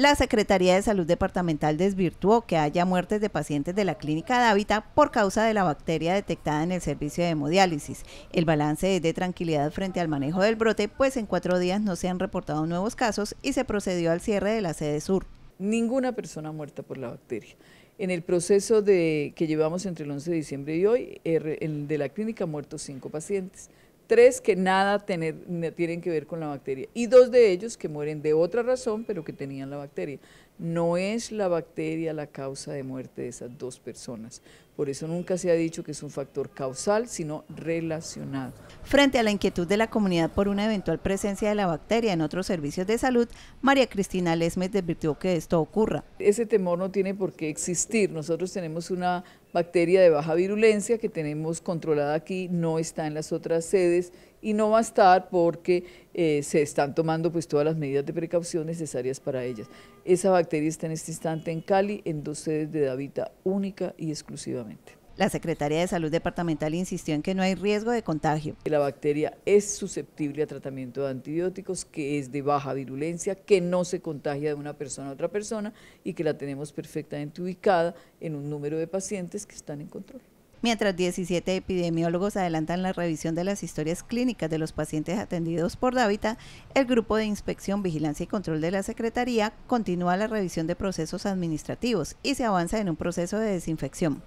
La Secretaría de Salud Departamental desvirtuó que haya muertes de pacientes de la clínica de por causa de la bacteria detectada en el servicio de hemodiálisis. El balance es de tranquilidad frente al manejo del brote, pues en cuatro días no se han reportado nuevos casos y se procedió al cierre de la sede sur. Ninguna persona muerta por la bacteria. En el proceso que llevamos entre el 11 de diciembre y hoy, de la clínica muertos muerto cinco pacientes tres que nada tienen que ver con la bacteria y dos de ellos que mueren de otra razón pero que tenían la bacteria. No es la bacteria la causa de muerte de esas dos personas. Por eso nunca se ha dicho que es un factor causal, sino relacionado. Frente a la inquietud de la comunidad por una eventual presencia de la bacteria en otros servicios de salud, María Cristina Lesmes desvirtió que esto ocurra. Ese temor no tiene por qué existir. Nosotros tenemos una bacteria de baja virulencia que tenemos controlada aquí, no está en las otras sedes y no va a estar porque eh, se están tomando pues todas las medidas de precaución necesarias para ellas. Esa bacteria está en este instante en Cali, en dos sedes de Davita única y exclusivamente. La Secretaría de Salud Departamental insistió en que no hay riesgo de contagio. La bacteria es susceptible a tratamiento de antibióticos, que es de baja virulencia, que no se contagia de una persona a otra persona y que la tenemos perfectamente ubicada en un número de pacientes que están en control. Mientras 17 epidemiólogos adelantan la revisión de las historias clínicas de los pacientes atendidos por Dávita, el Grupo de Inspección, Vigilancia y Control de la Secretaría continúa la revisión de procesos administrativos y se avanza en un proceso de desinfección.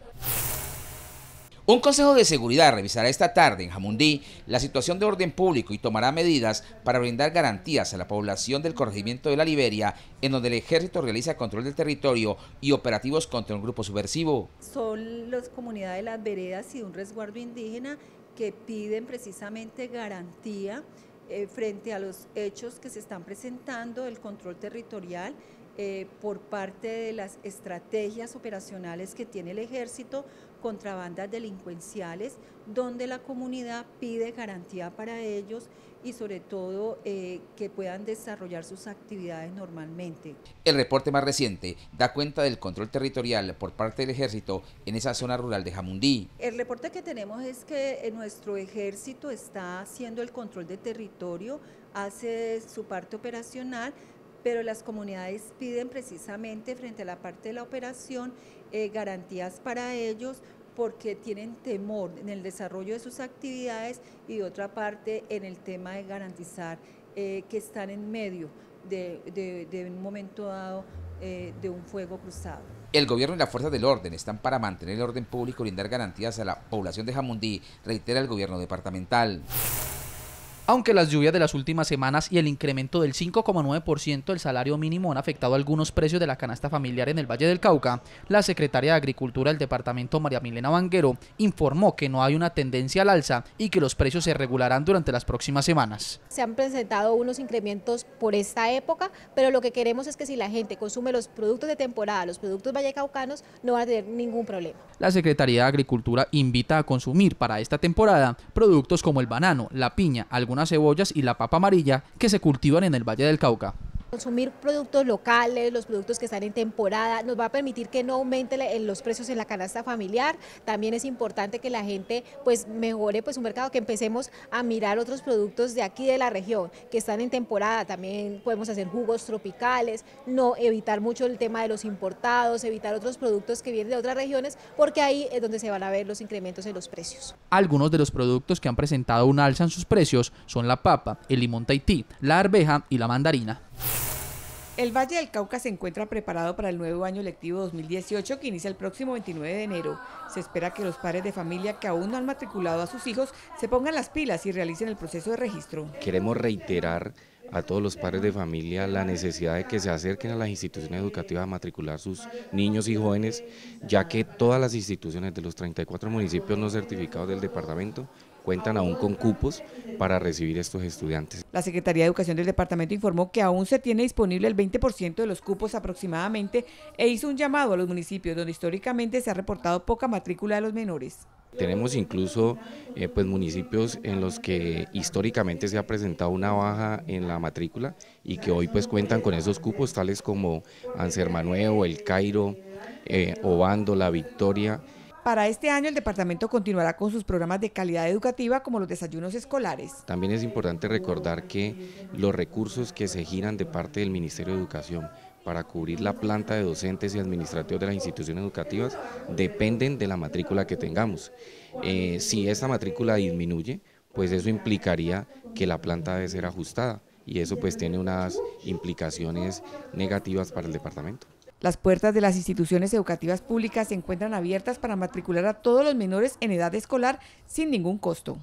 Un consejo de seguridad revisará esta tarde en Jamundí la situación de orden público y tomará medidas para brindar garantías a la población del corregimiento de la Liberia, en donde el ejército realiza control del territorio y operativos contra un grupo subversivo. Son las comunidades de las veredas y un resguardo indígena que piden precisamente garantía eh, frente a los hechos que se están presentando, el control territorial eh, por parte de las estrategias operacionales que tiene el ejército contrabandas delincuenciales, donde la comunidad pide garantía para ellos y sobre todo eh, que puedan desarrollar sus actividades normalmente. El reporte más reciente da cuenta del control territorial por parte del ejército en esa zona rural de Jamundí. El reporte que tenemos es que eh, nuestro ejército está haciendo el control de territorio, hace su parte operacional, pero las comunidades piden precisamente frente a la parte de la operación eh, garantías para ellos porque tienen temor en el desarrollo de sus actividades y de otra parte en el tema de garantizar eh, que están en medio de, un momento dado eh, de un fuego cruzado. El gobierno y las fuerzas del orden están para mantener el orden público y brindar garantías a la población de Jamundí, reitera el gobierno departamental aunque las lluvias de las últimas semanas y el incremento del 5,9% del salario mínimo han afectado algunos precios de la canasta familiar en el Valle del Cauca, la Secretaría de Agricultura del departamento María Milena Vanguero informó que no hay una tendencia al alza y que los precios se regularán durante las próximas semanas. Se han presentado unos incrementos por esta época, pero lo que queremos es que si la gente consume los productos de temporada, los productos vallecaucanos, no va a tener ningún problema. La Secretaría de Agricultura invita a consumir para esta temporada productos como el banano, la piña, algunas cebollas y la papa amarilla que se cultivan en el Valle del Cauca. Consumir productos locales, los productos que están en temporada, nos va a permitir que no aumente eh, los precios en la canasta familiar. También es importante que la gente pues mejore pues su mercado, que empecemos a mirar otros productos de aquí de la región que están en temporada. También podemos hacer jugos tropicales, no evitar mucho el tema de los importados, evitar otros productos que vienen de otras regiones, porque ahí es donde se van a ver los incrementos en los precios. Algunos de los productos que han presentado un alza en sus precios son la papa, el limón tahití, la arveja y la mandarina. El Valle del Cauca se encuentra preparado para el nuevo año lectivo 2018 que inicia el próximo 29 de enero. Se espera que los padres de familia que aún no han matriculado a sus hijos se pongan las pilas y realicen el proceso de registro. Queremos reiterar a todos los padres de familia la necesidad de que se acerquen a las instituciones educativas a matricular sus niños y jóvenes, ya que todas las instituciones de los 34 municipios no certificados del departamento cuentan aún con cupos para recibir estos estudiantes. La Secretaría de Educación del Departamento informó que aún se tiene disponible el 20% de los cupos aproximadamente e hizo un llamado a los municipios donde históricamente se ha reportado poca matrícula de los menores. Tenemos incluso eh, pues municipios en los que históricamente se ha presentado una baja en la matrícula y que hoy pues cuentan con esos cupos tales como Ansermanuevo, El Cairo, eh, Obando, La Victoria, para este año el departamento continuará con sus programas de calidad educativa como los desayunos escolares. También es importante recordar que los recursos que se giran de parte del Ministerio de Educación para cubrir la planta de docentes y administrativos de las instituciones educativas dependen de la matrícula que tengamos. Eh, si esa matrícula disminuye, pues eso implicaría que la planta debe ser ajustada y eso pues tiene unas implicaciones negativas para el departamento. Las puertas de las instituciones educativas públicas se encuentran abiertas para matricular a todos los menores en edad escolar sin ningún costo.